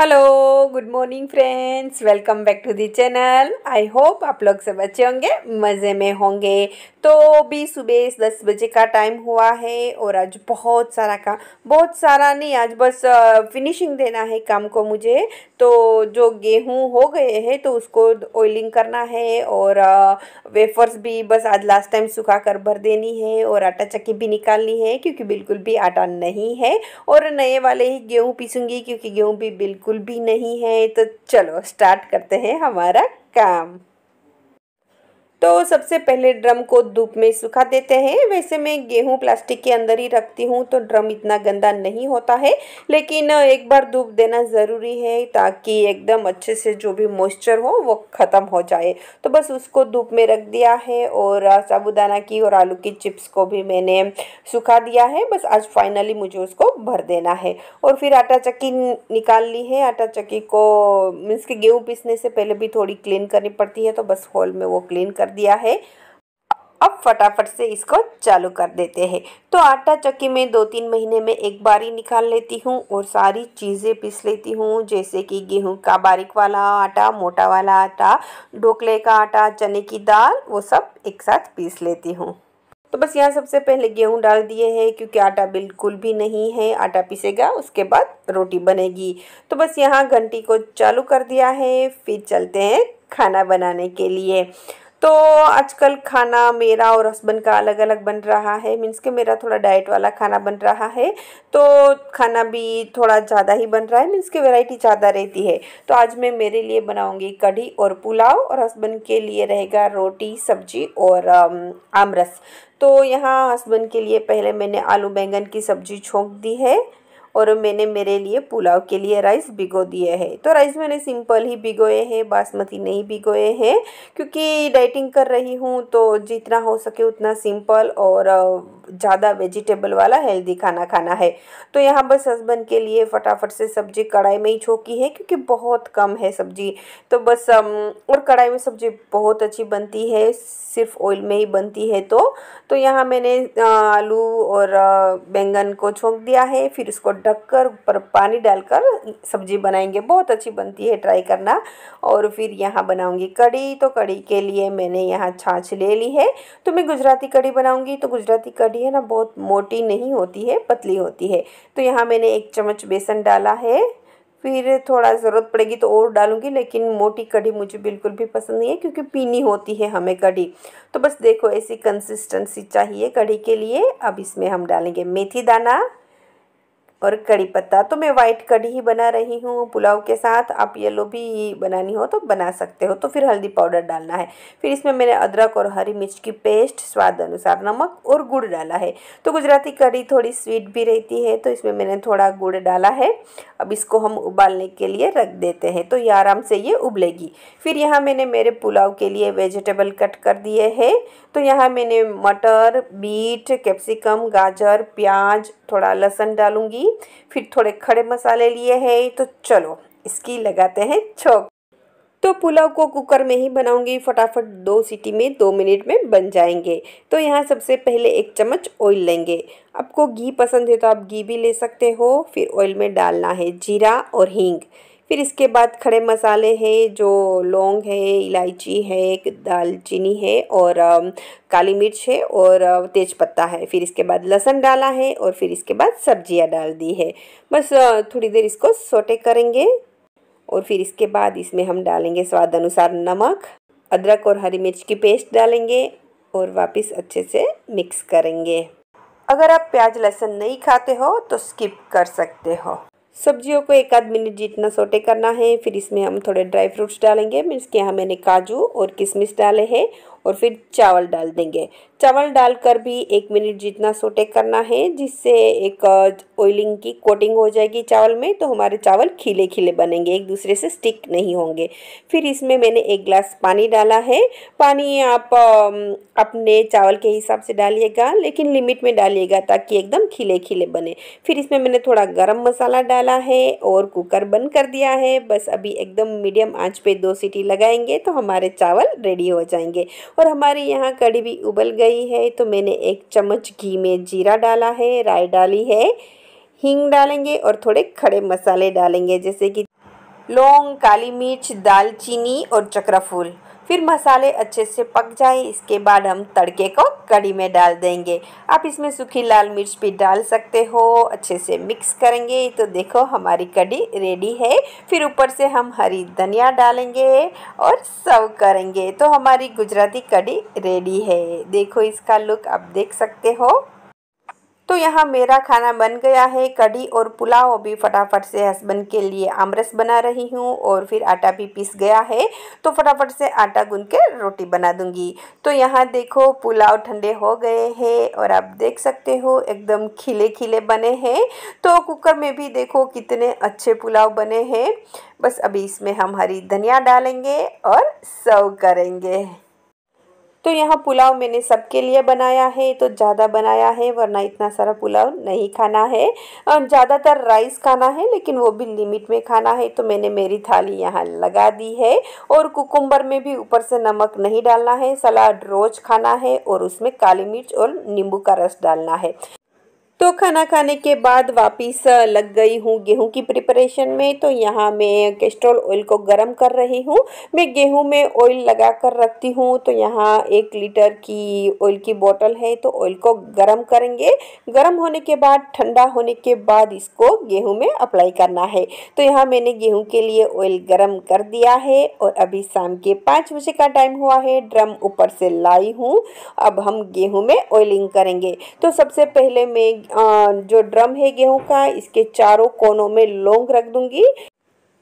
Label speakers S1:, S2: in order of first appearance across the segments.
S1: hello good morning friends welcome back to the channel I hope आप लोग सब अच्छे होंगे मज़े में होंगे तो भी सुबह दस बजे का टाइम हुआ है और आज बहुत सारा काम बहुत सारा नहीं आज बस फिनिशिंग देना है काम को मुझे तो जो गेहूं हो गए हैं तो उसको ऑयलिंग करना है और वेफर्स भी बस आज लास्ट टाइम सुखा कर भर देनी है और आटा चक्की भी निकालनी है क्योंकि बिल्कुल भी आटा नहीं है और नए वाले ही गेहूँ पीसूँगी क्योंकि गेहूँ भी बिल्कुल बिल्कुल भी नहीं है तो चलो स्टार्ट करते हैं हमारा काम तो सबसे पहले ड्रम को धूप में सुखा देते हैं वैसे मैं गेहूँ प्लास्टिक के अंदर ही रखती हूँ तो ड्रम इतना गंदा नहीं होता है लेकिन एक बार धूप देना ज़रूरी है ताकि एकदम अच्छे से जो भी मॉइस्चर हो वो ख़त्म हो जाए तो बस उसको धूप में रख दिया है और साबुदाना की और आलू की चिप्स को भी मैंने सुखा दिया है बस आज फाइनली मुझे उसको भर देना है और फिर आटा चक्की निकाल ली है आटा चक्की को मीन्स के गेहूँ पीसने से पहले भी थोड़ी क्लीन करनी पड़ती है तो बस हॉल में वो क्लीन कर दिया है अब फटाफट से इसको चालू कर देते हैं तो आटा चक्की में दो तीन महीने में एक बारी निकाल लेती हूँ और सारी चीज़ें पीस लेती हूँ जैसे कि गेहूँ का बारीक वाला आटा मोटा वाला आटा ढोकले का आटा चने की दाल वो सब एक साथ पीस लेती हूँ तो बस यहाँ सबसे पहले गेहूँ डाल दिए हैं क्योंकि आटा बिल्कुल भी नहीं है आटा पीसेगा उसके बाद रोटी बनेगी तो बस यहाँ घंटी को चालू कर दिया है फिर चलते हैं खाना बनाने के लिए तो आजकल खाना मेरा और हस्बैंड का अलग अलग बन रहा है मीन्स कि मेरा थोड़ा डाइट वाला खाना बन रहा है तो खाना भी थोड़ा ज़्यादा ही बन रहा है मीन्स कि वैरायटी ज़्यादा रहती है तो आज मैं मेरे लिए बनाऊँगी कढ़ी और पुलाव और हस्बैंड के लिए रहेगा रोटी सब्जी और आमरस तो यहाँ हस्बैंड के लिए पहले मैंने आलू बैंगन की सब्ज़ी छोंक दी है और मैंने मेरे लिए पुलाव के लिए राइस भिगो दिए है तो राइस मैंने सिंपल ही भिगोए हैं बासमती नहीं भिगोए हैं क्योंकि डाइटिंग कर रही हूँ तो जितना हो सके उतना सिंपल और ज़्यादा वेजिटेबल वाला हेल्दी खाना खाना है तो यहाँ बस हस्बैंड के लिए फटाफट से सब्ज़ी कढ़ाई में ही छोकी है क्योंकि बहुत कम है सब्ज़ी तो बस और कढ़ाई में सब्ज़ी बहुत अच्छी बनती है सिर्फ ऑयल में ही बनती है तो तो यहाँ मैंने आलू और बैंगन को छोंक दिया है फिर उसको ढककर पर पानी डालकर सब्जी बनाएंगे बहुत अच्छी बनती है ट्राई करना और फिर यहाँ बनाऊँगी कड़ी तो कड़ी के लिए मैंने यहाँ छाछ ले ली है तो मैं गुजराती कड़ी बनाऊँगी तो गुजराती कड़ी है ना बहुत मोटी नहीं होती है पतली होती है तो यहाँ मैंने एक चम्मच बेसन डाला है फिर थोड़ा ज़रूरत पड़ेगी तो और डालूंगी लेकिन मोटी कढ़ी मुझे बिल्कुल भी पसंद नहीं है क्योंकि पीनी होती है हमें कढ़ी तो बस देखो ऐसी कंसिस्टेंसी चाहिए कढ़ी के लिए अब इसमें हम डालेंगे मेथी दाना और कड़ी पत्ता तो मैं वाइट कड़ी ही बना रही हूँ पुलाव के साथ आप येलो भी बनानी हो तो बना सकते हो तो फिर हल्दी पाउडर डालना है फिर इसमें मैंने अदरक और हरी मिर्च की पेस्ट स्वाद अनुसार नमक और गुड़ डाला है तो गुजराती कड़ी थोड़ी स्वीट भी रहती है तो इसमें मैंने थोड़ा गुड़ डाला है अब इसको हम उबालने के लिए रख देते हैं तो ये आराम से ये उबलेगी फिर यहाँ मैंने मेरे पुलाव के लिए वेजिटेबल कट कर दिए है तो यहाँ मैंने मटर बीट कैप्सिकम गाजर प्याज थोड़ा लहसुन डालूंगी फिर थोड़े खड़े मसाले लिए हैं तो चलो इसकी लगाते हैं छोंक तो पुलाव को कुकर में ही बनाऊंगी फटाफट दो सीटी में दो मिनट में बन जाएंगे तो यहाँ सबसे पहले एक चम्मच ऑयल लेंगे आपको घी पसंद है तो आप घी भी ले सकते हो फिर ऑयल में डालना है जीरा और हींग फिर इसके बाद खड़े मसाले हैं जो लौंग है इलायची है दालचीनी है और काली मिर्च है और तेज़पत्ता है फिर इसके बाद लहसन डाला है और फिर इसके बाद सब्जियां डाल दी है बस थोड़ी देर इसको सोटे करेंगे और फिर इसके बाद इसमें हम डालेंगे स्वाद अनुसार नमक अदरक और हरी मिर्च की पेस्ट डालेंगे और वापस अच्छे से मिक्स करेंगे अगर आप प्याज लहसुन नहीं खाते हो तो स्किप कर सकते हो सब्जियों को एक आध मिनट जितना सोटे करना है फिर इसमें हम थोड़े ड्राई फ्रूट्स डालेंगे मीन्स कि यहाँ मैंने काजू और किशमिश डाले हैं और फिर चावल डाल देंगे चावल डालकर भी एक मिनट जितना सोटे करना है जिससे एक ऑयलिंग की कोटिंग हो जाएगी चावल में तो हमारे चावल खिले खिले बनेंगे एक दूसरे से स्टिक नहीं होंगे फिर इसमें मैंने एक ग्लास पानी डाला है पानी आप अपने चावल के हिसाब से डालिएगा लेकिन लिमिट में डालिएगा ताकि एकदम खिले खिले बने फिर इसमें मैंने थोड़ा गर्म मसाला डाला है और कुकर बंद कर दिया है बस अभी एकदम मीडियम आँच पर दो सीटी लगाएंगे तो हमारे चावल रेडी हो जाएंगे और हमारे यहाँ कड़ी भी उबल गई है तो मैंने एक चम्मच घी में जीरा डाला है राई डाली है हींग डालेंगे और थोड़े खड़े मसाले डालेंगे जैसे कि लौंग काली मिर्च दालचीनी और चक्राफूल फिर मसाले अच्छे से पक जाए इसके बाद हम तड़के को कड़ी में डाल देंगे आप इसमें सूखी लाल मिर्च भी डाल सकते हो अच्छे से मिक्स करेंगे तो देखो हमारी कड़ी रेडी है फिर ऊपर से हम हरी धनिया डालेंगे और सर्व करेंगे तो हमारी गुजराती कड़ी रेडी है देखो इसका लुक आप देख सकते हो तो यहाँ मेरा खाना बन गया है कड़ी और पुलाव भी फटाफट से हस्बैंड के लिए आमरस बना रही हूँ और फिर आटा भी पीस गया है तो फटाफट से आटा गूंद के रोटी बना दूँगी तो यहाँ देखो पुलाव ठंडे हो गए हैं और आप देख सकते हो एकदम खिले खिले बने हैं तो कुकर में भी देखो कितने अच्छे पुलाव बने हैं बस अभी इसमें हम हरी धनिया डालेंगे और सर्व करेंगे तो यहाँ पुलाव मैंने सबके लिए बनाया है तो ज़्यादा बनाया है वरना इतना सारा पुलाव नहीं खाना है ज़्यादातर राइस खाना है लेकिन वो भी लिमिट में खाना है तो मैंने मेरी थाली यहाँ लगा दी है और कुकुम्बर में भी ऊपर से नमक नहीं डालना है सलाद रोज खाना है और उसमें काली मिर्च और नींबू का रस डालना है तो खाना खाने के बाद वापस लग गई हूँ गेहूँ की प्रिपरेशन में तो यहाँ मैं कैस्ट्रोल ऑयल को गर्म कर रही हूँ मैं गेहूँ में ऑयल लगा कर रखती हूँ तो यहाँ एक लीटर की ऑयल की बोतल है तो ऑयल को गर्म करेंगे गर्म होने के बाद ठंडा होने के बाद इसको गेहूँ में अप्लाई करना है तो यहाँ मैंने गेहूँ के लिए ऑयल गर्म कर दिया है और अभी शाम के पाँच बजे का टाइम हुआ है ड्रम ऊपर से लाई हूँ अब हम गेहूँ में ऑयलिंग करेंगे तो सबसे पहले मैं जो ड्रम है गेहूं का इसके चारों कोनों में लौंग रख दूंगी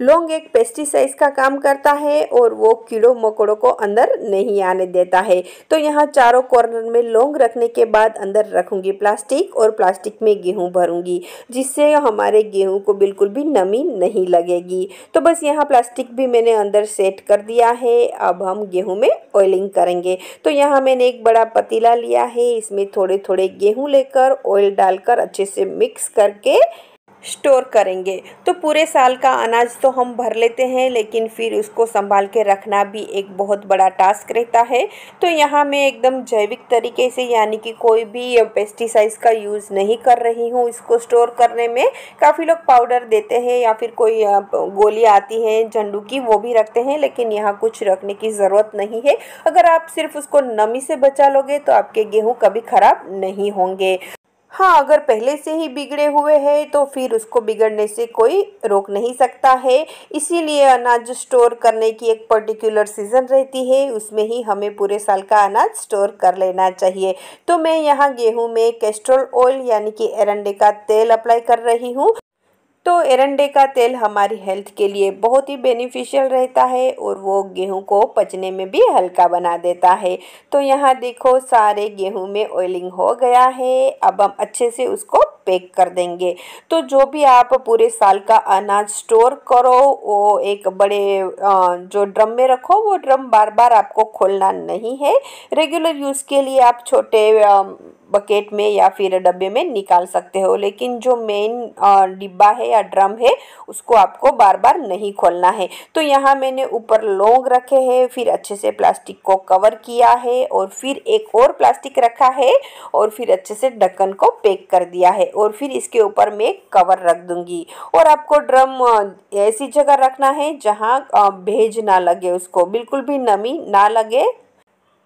S1: लौंग एक पेस्टिसाइड का काम करता है और वो कीड़ों मकोड़ों को अंदर नहीं आने देता है तो यहाँ चारों कॉर्नर में लौंग रखने के बाद अंदर रखूँगी प्लास्टिक और प्लास्टिक में गेहूँ भरूँगी जिससे हमारे गेहूँ को बिल्कुल भी नमी नहीं लगेगी तो बस यहाँ प्लास्टिक भी मैंने अंदर सेट कर दिया है अब हम गेहूँ में ऑयलिंग करेंगे तो यहाँ मैंने एक बड़ा पतीला लिया है इसमें थोड़े थोड़े गेहूँ लेकर ऑयल डालकर अच्छे से मिक्स करके स्टोर करेंगे तो पूरे साल का अनाज तो हम भर लेते हैं लेकिन फिर उसको संभाल के रखना भी एक बहुत बड़ा टास्क रहता है तो यहाँ मैं एकदम जैविक तरीके से यानी कि कोई भी पेस्टिसाइड्स का यूज़ नहीं कर रही हूँ इसको स्टोर करने में काफ़ी लोग पाउडर देते हैं या फिर कोई गोली आती है झंडू की वो भी रखते हैं लेकिन यहाँ कुछ रखने की ज़रूरत नहीं है अगर आप सिर्फ उसको नमी से बचा लोगे तो आपके गेहूँ कभी ख़राब नहीं होंगे हाँ अगर पहले से ही बिगड़े हुए हैं तो फिर उसको बिगड़ने से कोई रोक नहीं सकता है इसीलिए अनाज स्टोर करने की एक पर्टिकुलर सीज़न रहती है उसमें ही हमें पूरे साल का अनाज स्टोर कर लेना चाहिए तो मैं यहाँ गेहूँ में कैस्ट्रोल ऑयल यानी कि एरंडे का तेल अप्लाई कर रही हूँ तो एरंडे का तेल हमारी हेल्थ के लिए बहुत ही बेनिफिशियल रहता है और वो गेहूं को पचने में भी हल्का बना देता है तो यहाँ देखो सारे गेहूं में ऑयलिंग हो गया है अब हम अच्छे से उसको पैक कर देंगे तो जो भी आप पूरे साल का अनाज स्टोर करो वो एक बड़े जो ड्रम में रखो वो ड्रम बार बार आपको खोलना नहीं है रेगुलर यूज़ के लिए आप छोटे बकेट में या फिर डब्बे में निकाल सकते हो लेकिन जो मेन डिब्बा है या ड्रम है उसको आपको बार बार नहीं खोलना है तो यहाँ मैंने ऊपर लोंग रखे हैं फिर अच्छे से प्लास्टिक को कवर किया है और फिर एक और प्लास्टिक रखा है और फिर अच्छे से ढक्कन को पैक कर दिया है और फिर इसके ऊपर मैं कवर रख दूँगी और आपको ड्रम ऐसी जगह रखना है जहाँ भेज ना लगे उसको बिल्कुल भी नमी ना लगे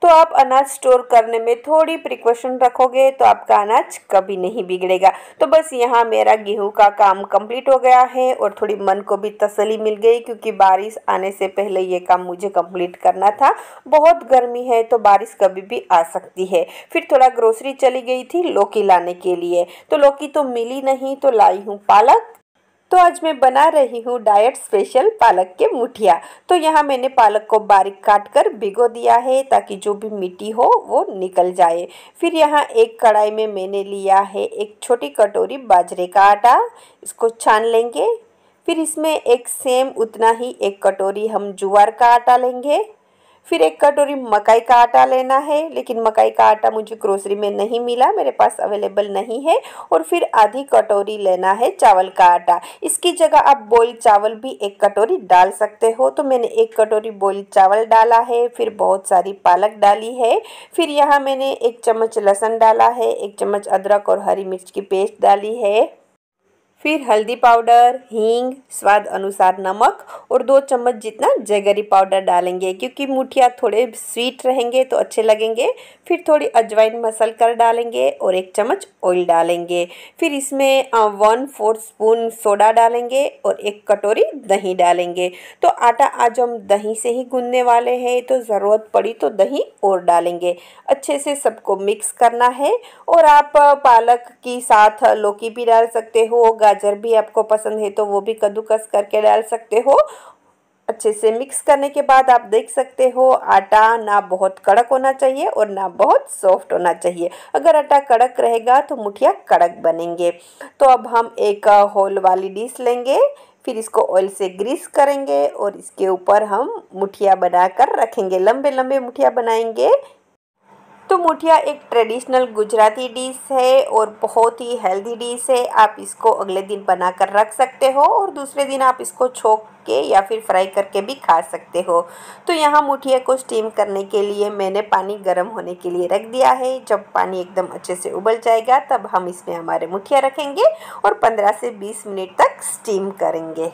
S1: तो आप अनाज स्टोर करने में थोड़ी प्रिकॉशन रखोगे तो आपका अनाज कभी नहीं बिगड़ेगा तो बस यहाँ मेरा गेहूँ का काम कंप्लीट हो गया है और थोड़ी मन को भी तसली मिल गई क्योंकि बारिश आने से पहले ये काम मुझे कंप्लीट करना था बहुत गर्मी है तो बारिश कभी भी आ सकती है फिर थोड़ा ग्रोसरी चली गई थी लौकी लाने के लिए तो लौकी तो मिली नहीं तो लाई हूँ पालक तो आज मैं बना रही हूँ डाइट स्पेशल पालक के मुठिया तो यहाँ मैंने पालक को बारीक काट कर भिगो दिया है ताकि जो भी मिट्टी हो वो निकल जाए फिर यहाँ एक कढ़ाई में मैंने लिया है एक छोटी कटोरी बाजरे का आटा इसको छान लेंगे फिर इसमें एक सेम उतना ही एक कटोरी हम जुआर का आटा लेंगे फिर एक कटोरी मकई का आटा लेना है लेकिन मकई का आटा मुझे ग्रोसरी में नहीं मिला मेरे पास अवेलेबल नहीं है और फिर आधी कटोरी लेना है चावल का आटा इसकी जगह आप बॉयल चावल भी एक कटोरी डाल सकते हो तो मैंने एक कटोरी बॉयल चावल डाला है फिर बहुत सारी पालक डाली है फिर यहाँ मैंने एक चम्मच लहसुन डाला है एक चम्मच अदरक और हरी मिर्च की पेस्ट डाली है फिर हल्दी पाउडर हींग स्वाद अनुसार नमक और दो चम्मच जितना जैगरी पाउडर डालेंगे क्योंकि मुठिया थोड़े स्वीट रहेंगे तो अच्छे लगेंगे फिर थोड़ी अजवाइन मसल कर डालेंगे और एक चम्मच ऑयल डालेंगे फिर इसमें वन फोर्थ स्पून सोडा डालेंगे और एक कटोरी दही डालेंगे तो आटा आज हम दही से ही गूंदने वाले हैं तो ज़रूरत पड़ी तो दही और डालेंगे अच्छे से सबको मिक्स करना है और आप पालक के साथ लौकी भी डाल सकते हो गाजर भी आपको पसंद है तो वो भी कद्दूकस करके डाल सकते हो अच्छे से मिक्स करने के बाद आप देख सकते हो आटा ना बहुत कड़क होना चाहिए और ना बहुत सॉफ्ट होना चाहिए अगर आटा कड़क रहेगा तो मुठिया कड़क बनेंगे तो अब हम एक होल वाली डिश लेंगे फिर इसको ऑयल से ग्रीस करेंगे और इसके ऊपर हम मुठिया बनाकर रखेंगे लंबे लंबे मुठिया बनाएंगे तो मुठिया एक ट्रेडिशनल गुजराती डिश है और बहुत ही हेल्दी डिश है आप इसको अगले दिन बना कर रख सकते हो और दूसरे दिन आप इसको छोक के या फिर फ्राई करके भी खा सकते हो तो यहाँ मुठिया को स्टीम करने के लिए मैंने पानी गर्म होने के लिए रख दिया है जब पानी एकदम अच्छे से उबल जाएगा तब हम इसमें हमारे मुठिया रखेंगे और 15 से 20 मिनट तक स्टीम करेंगे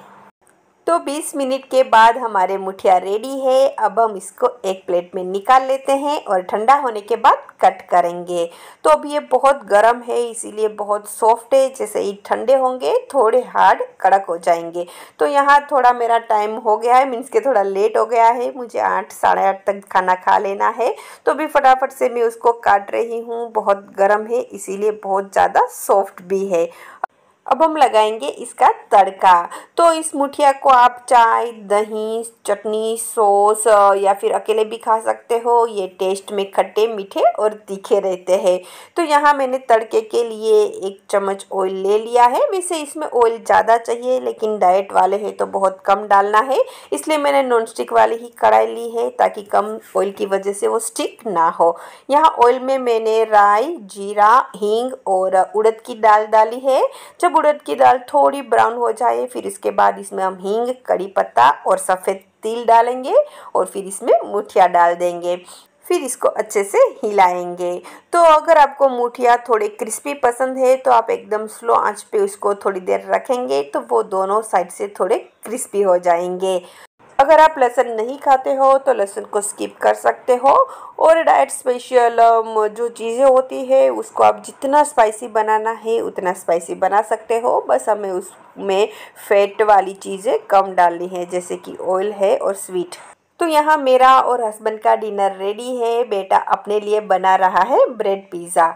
S1: तो 20 मिनट के बाद हमारे मुठिया रेडी है अब हम इसको एक प्लेट में निकाल लेते हैं और ठंडा होने के बाद कट करेंगे तो अब ये बहुत गर्म है इसीलिए बहुत सॉफ्ट है जैसे ही ठंडे होंगे थोड़े हार्ड कड़क हो जाएंगे तो यहाँ थोड़ा मेरा टाइम हो गया है मीन्स के थोड़ा लेट हो गया है मुझे आठ साढ़े आठ तक खाना खा लेना है तो भी फटाफट से मैं उसको काट रही हूँ बहुत गर्म है इसीलिए बहुत ज़्यादा सॉफ्ट भी है अब हम लगाएंगे इसका तड़का तो इस मुठिया को आप चाय दही चटनी सॉस या फिर अकेले भी खा सकते हो ये टेस्ट में खट्टे मीठे और तीखे रहते हैं तो यहाँ मैंने तड़के के लिए एक चम्मच ऑयल ले लिया है वैसे इसमें ऑयल ज़्यादा चाहिए लेकिन डाइट वाले हैं तो बहुत कम डालना है इसलिए मैंने नॉन स्टिक वाली ही कढ़ाई ली है ताकि कम ऑयल की वजह से वो स्टिक ना हो यहाँ ऑयल में मैंने राई जीरा हींग और उड़द की दाल डाली है जब उड़द की दाल थोड़ी ब्राउन हो जाए फिर इसके बाद इसमें हम हींग कड़ी पत्ता और सफ़ेद तिल डालेंगे और फिर इसमें मुठिया डाल देंगे फिर इसको अच्छे से हिलाएंगे तो अगर आपको मूठिया थोड़े क्रिस्पी पसंद है तो आप एकदम स्लो आंच पे उसको थोड़ी देर रखेंगे तो वो दोनों साइड से थोड़े क्रिस्पी हो जाएंगे अगर आप लहसुन नहीं खाते हो तो लहसुन को स्किप कर सकते हो और डाइट स्पेशल जो चीज़ें होती है उसको आप जितना स्पाइसी बनाना है उतना स्पाइसी बना सकते हो बस हमें उसमें फैट वाली चीज़ें कम डालनी है जैसे कि ऑयल है और स्वीट तो यहाँ मेरा और हस्बैंड का डिनर रेडी है बेटा अपने लिए बना रहा है ब्रेड पिज़्ज़ा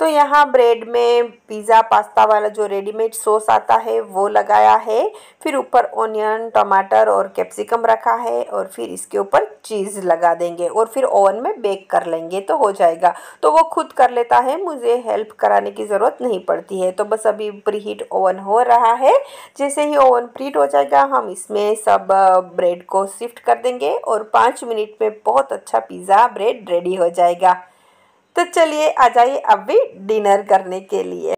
S1: तो यहाँ ब्रेड में पिज़्ज़ा पास्ता वाला जो रेडीमेड सॉस आता है वो लगाया है फिर ऊपर ओनियन टमाटर और कैप्सिकम रखा है और फिर इसके ऊपर चीज़ लगा देंगे और फिर ओवन में बेक कर लेंगे तो हो जाएगा तो वो खुद कर लेता है मुझे हेल्प कराने की ज़रूरत नहीं पड़ती है तो बस अभी प्री हीट ओवन हो रहा है जैसे ही ओवन प्रीट हो जाएगा हम इसमें सब ब्रेड को शिफ्ट कर देंगे और पाँच मिनट में बहुत अच्छा पिज़्ज़ा ब्रेड रेडी हो जाएगा तो चलिए आ जाइए अब भी डिनर करने के लिए